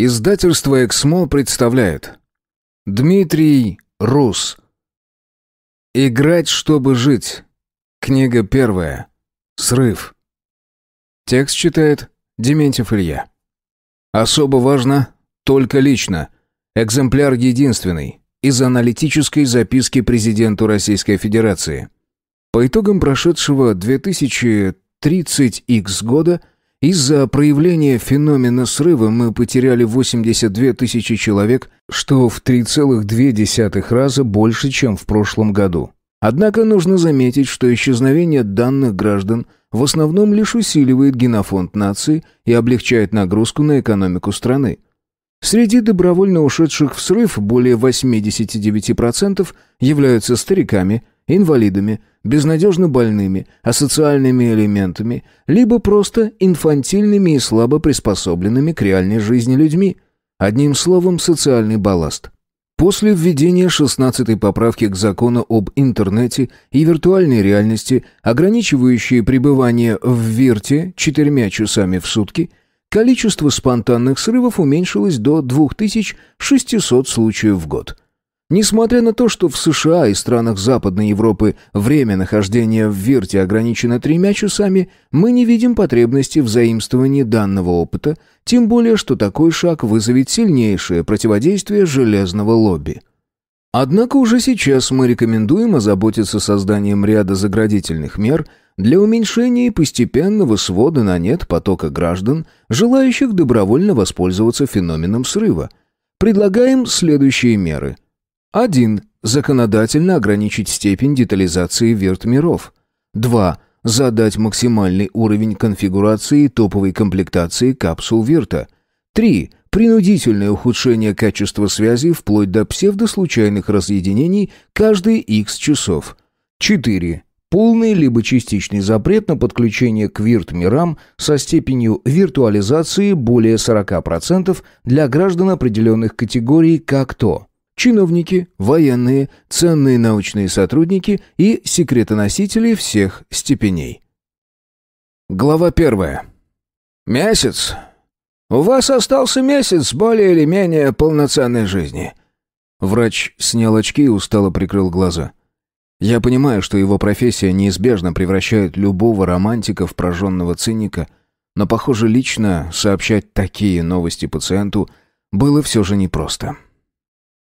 Издательство «Эксмо» представляет Дмитрий Рус «Играть, чтобы жить» Книга первая Срыв Текст читает Дементьев Илья Особо важно только лично Экземпляр единственный Из аналитической записки президенту Российской Федерации По итогам прошедшего 2030X года – из-за проявления феномена срыва мы потеряли 82 тысячи человек, что в 3,2 раза больше, чем в прошлом году. Однако нужно заметить, что исчезновение данных граждан в основном лишь усиливает генофонд нации и облегчает нагрузку на экономику страны. Среди добровольно ушедших в срыв более 89% являются стариками – инвалидами, безнадежно больными, асоциальными элементами, либо просто инфантильными и слабо приспособленными к реальной жизни людьми. Одним словом, социальный балласт. После введения 16-й поправки к закону об интернете и виртуальной реальности, ограничивающей пребывание в Вирте четырьмя часами в сутки, количество спонтанных срывов уменьшилось до 2600 случаев в год – Несмотря на то, что в США и странах Западной Европы время нахождения в Вирте ограничено тремя часами, мы не видим потребности в заимствовании данного опыта, тем более, что такой шаг вызовет сильнейшее противодействие железного лобби. Однако уже сейчас мы рекомендуем озаботиться созданием ряда заградительных мер для уменьшения и постепенного свода на нет потока граждан, желающих добровольно воспользоваться феноменом срыва. Предлагаем следующие меры – 1. Законодательно ограничить степень детализации вирт-миров. 2. Задать максимальный уровень конфигурации и топовой комплектации капсул вирта. 3. Принудительное ухудшение качества связи вплоть до псевдослучайных разъединений каждые X часов. 4. Полный либо частичный запрет на подключение к вирт-мирам со степенью виртуализации более 40% для граждан определенных категорий как то – чиновники, военные, ценные научные сотрудники и секретоносители всех степеней. Глава первая. Месяц. У вас остался месяц более или менее полноценной жизни. Врач снял очки и устало прикрыл глаза. Я понимаю, что его профессия неизбежно превращает любого романтика в прожженного циника, но, похоже, лично сообщать такие новости пациенту было все же непросто.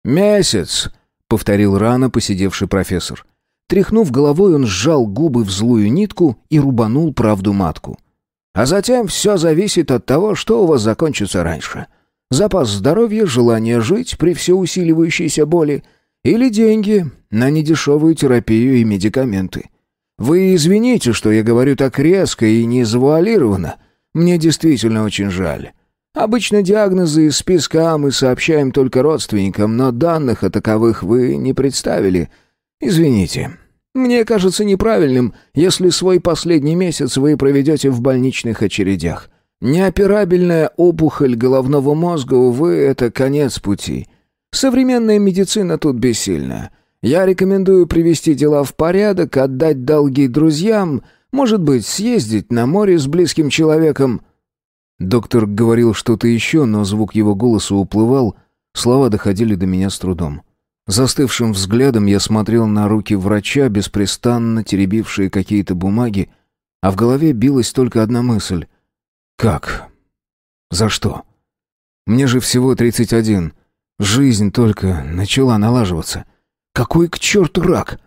«Месяц!» — повторил рано посидевший профессор. Тряхнув головой, он сжал губы в злую нитку и рубанул правду матку. «А затем все зависит от того, что у вас закончится раньше. Запас здоровья, желание жить при всеусиливающейся боли или деньги на недешевую терапию и медикаменты. Вы извините, что я говорю так резко и не Мне действительно очень жаль. Обычно диагнозы из списка А мы сообщаем только родственникам, но данных о таковых вы не представили. Извините. Мне кажется неправильным, если свой последний месяц вы проведете в больничных очередях. Неоперабельная опухоль головного мозга, увы, это конец пути. Современная медицина тут бессильна. Я рекомендую привести дела в порядок, отдать долги друзьям, может быть, съездить на море с близким человеком – Доктор говорил что-то еще, но звук его голоса уплывал, слова доходили до меня с трудом. Застывшим взглядом я смотрел на руки врача, беспрестанно теребившие какие-то бумаги, а в голове билась только одна мысль. «Как? За что? Мне же всего 31. Жизнь только начала налаживаться. Какой к черту рак?»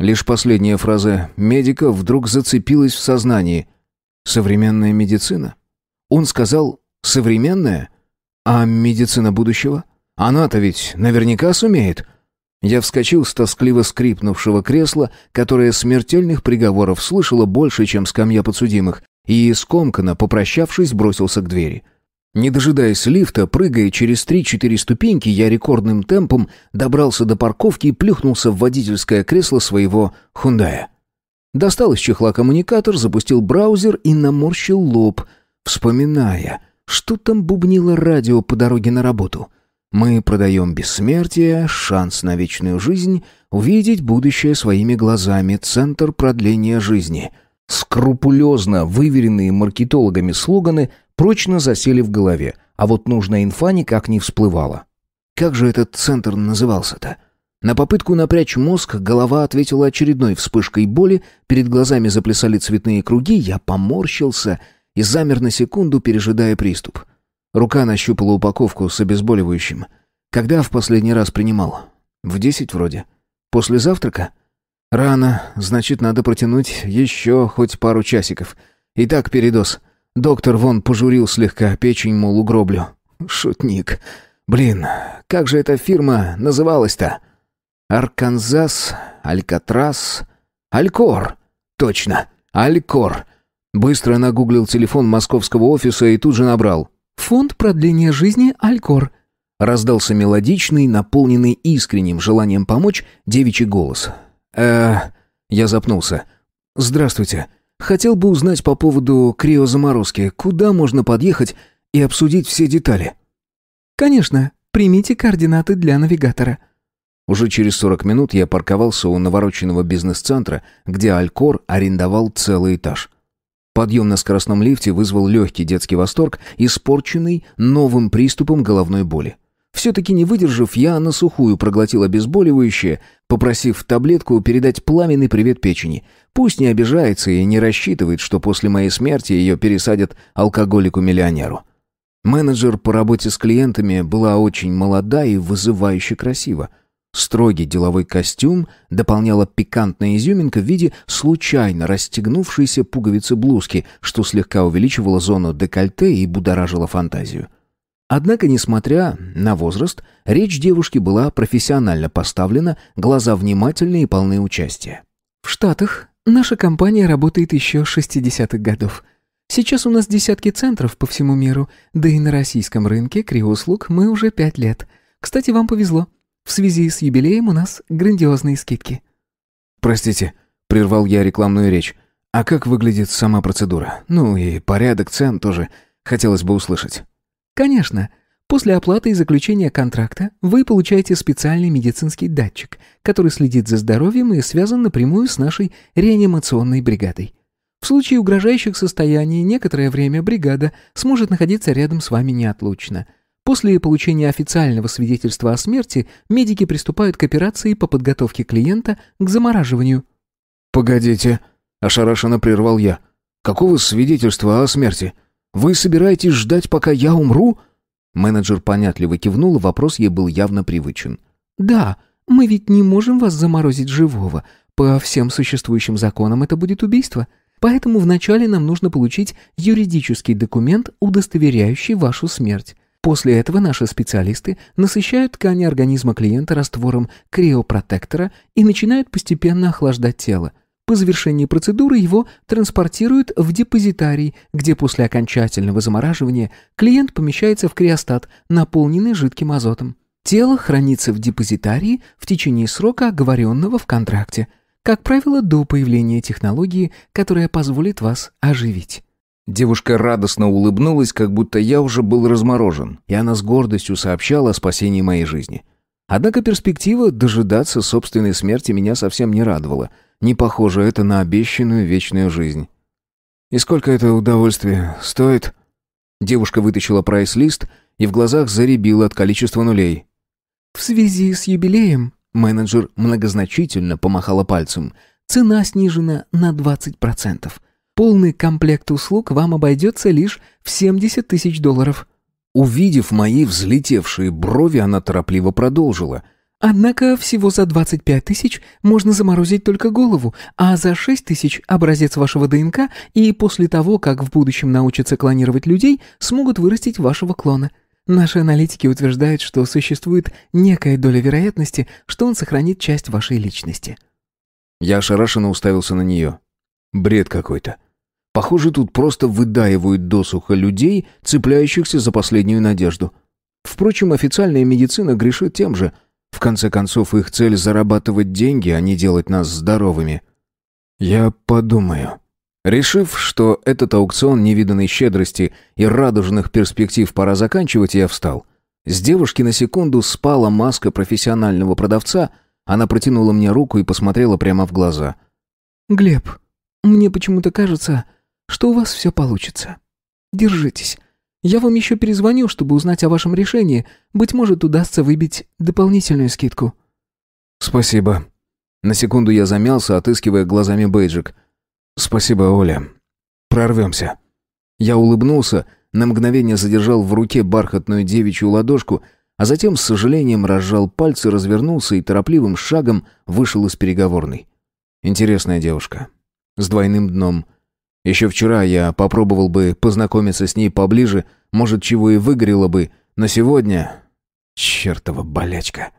Лишь последняя фраза медика вдруг зацепилась в сознании. «Современная медицина? Он сказал «современная». А медицина будущего? Она-то ведь наверняка сумеет. Я вскочил с тоскливо скрипнувшего кресла, которое смертельных приговоров слышало больше, чем скамья подсудимых, и скомканно, попрощавшись, бросился к двери. Не дожидаясь лифта, прыгая через три-четыре ступеньки, я рекордным темпом добрался до парковки и плюхнулся в водительское кресло своего «Хундая». Достал из чехла коммуникатор, запустил браузер и наморщил лоб – вспоминая, что там бубнило радио по дороге на работу. Мы продаем бессмертие, шанс на вечную жизнь, увидеть будущее своими глазами, центр продления жизни. Скрупулезно выверенные маркетологами слоганы прочно засели в голове, а вот нужная инфа никак не всплывала. Как же этот центр назывался-то? На попытку напрячь мозг голова ответила очередной вспышкой боли, перед глазами заплясали цветные круги, я поморщился — и замер на секунду, пережидая приступ. Рука нащупала упаковку с обезболивающим. Когда в последний раз принимал? В десять вроде. После завтрака? Рано, значит, надо протянуть еще хоть пару часиков. Итак, передоз. Доктор вон пожурил слегка, печень, мол, угроблю. Шутник. Блин, как же эта фирма называлась-то? Арканзас, Алькатрас, Алькор. Точно, Алькор. Быстро нагуглил телефон московского офиса и тут же набрал. «Фонд продления жизни Алькор». Раздался мелодичный, наполненный искренним желанием помочь, девичий голос. э Я запнулся. «Здравствуйте. Хотел бы узнать по поводу криозаморозки, куда можно подъехать и обсудить все детали». «Конечно. Примите координаты для навигатора». Уже через 40 минут я парковался у навороченного бизнес-центра, где Алькор арендовал целый этаж. Подъем на скоростном лифте вызвал легкий детский восторг, испорченный новым приступом головной боли. Все-таки не выдержав, я на сухую проглотил обезболивающее, попросив таблетку передать пламенный привет печени. Пусть не обижается и не рассчитывает, что после моей смерти ее пересадят алкоголику-миллионеру. Менеджер по работе с клиентами была очень молода и вызывающе красива. Строгий деловой костюм дополняла пикантная изюминка в виде случайно расстегнувшейся пуговицы блузки, что слегка увеличивало зону декольте и будоражило фантазию. Однако, несмотря на возраст, речь девушки была профессионально поставлена, глаза внимательные и полны участия. «В Штатах наша компания работает еще 60-х годов. Сейчас у нас десятки центров по всему миру, да и на российском рынке Криослуг мы уже пять лет. Кстати, вам повезло. В связи с юбилеем у нас грандиозные скидки». «Простите», — прервал я рекламную речь. «А как выглядит сама процедура? Ну и порядок цен тоже хотелось бы услышать». «Конечно. После оплаты и заключения контракта вы получаете специальный медицинский датчик, который следит за здоровьем и связан напрямую с нашей реанимационной бригадой. В случае угрожающих состояний некоторое время бригада сможет находиться рядом с вами неотлучно – После получения официального свидетельства о смерти медики приступают к операции по подготовке клиента к замораживанию. «Погодите», — ошарашенно прервал я. «Какого свидетельства о смерти? Вы собираетесь ждать, пока я умру?» Менеджер понятливо кивнул, и вопрос ей был явно привычен. «Да, мы ведь не можем вас заморозить живого. По всем существующим законам это будет убийство. Поэтому вначале нам нужно получить юридический документ, удостоверяющий вашу смерть. После этого наши специалисты насыщают ткани организма клиента раствором криопротектора и начинают постепенно охлаждать тело. По завершении процедуры его транспортируют в депозитарий, где после окончательного замораживания клиент помещается в криостат, наполненный жидким азотом. Тело хранится в депозитарии в течение срока, оговоренного в контракте, как правило, до появления технологии, которая позволит вас оживить. Девушка радостно улыбнулась, как будто я уже был разморожен, и она с гордостью сообщала о спасении моей жизни. Однако перспектива дожидаться собственной смерти меня совсем не радовала. Не похоже это на обещанную вечную жизнь. «И сколько это удовольствие стоит?» Девушка вытащила прайс-лист и в глазах заребила от количества нулей. «В связи с юбилеем...» Менеджер многозначительно помахала пальцем. «Цена снижена на 20% полный комплект услуг вам обойдется лишь в 70 тысяч долларов». Увидев мои взлетевшие брови, она торопливо продолжила. «Однако всего за 25 тысяч можно заморозить только голову, а за 6 тысяч – образец вашего ДНК, и после того, как в будущем научатся клонировать людей, смогут вырастить вашего клона. Наши аналитики утверждают, что существует некая доля вероятности, что он сохранит часть вашей личности». Я ошарашенно уставился на нее. «Бред какой-то. Похоже, тут просто выдаивают досуха людей, цепляющихся за последнюю надежду. Впрочем, официальная медицина грешит тем же. В конце концов, их цель – зарабатывать деньги, а не делать нас здоровыми. Я подумаю. Решив, что этот аукцион невиданной щедрости и радужных перспектив пора заканчивать, я встал. С девушки на секунду спала маска профессионального продавца, она протянула мне руку и посмотрела прямо в глаза. «Глеб, мне почему-то кажется, что у вас все получится. Держитесь. Я вам еще перезвоню, чтобы узнать о вашем решении. Быть может, удастся выбить дополнительную скидку». «Спасибо». На секунду я замялся, отыскивая глазами бейджик. «Спасибо, Оля. Прорвемся». Я улыбнулся, на мгновение задержал в руке бархатную девичью ладошку, а затем с сожалением разжал пальцы, развернулся и торопливым шагом вышел из переговорной. Интересная девушка. С двойным дном – еще вчера я попробовал бы познакомиться с ней поближе, может, чего и выгорело бы, но сегодня... Чертова болячка.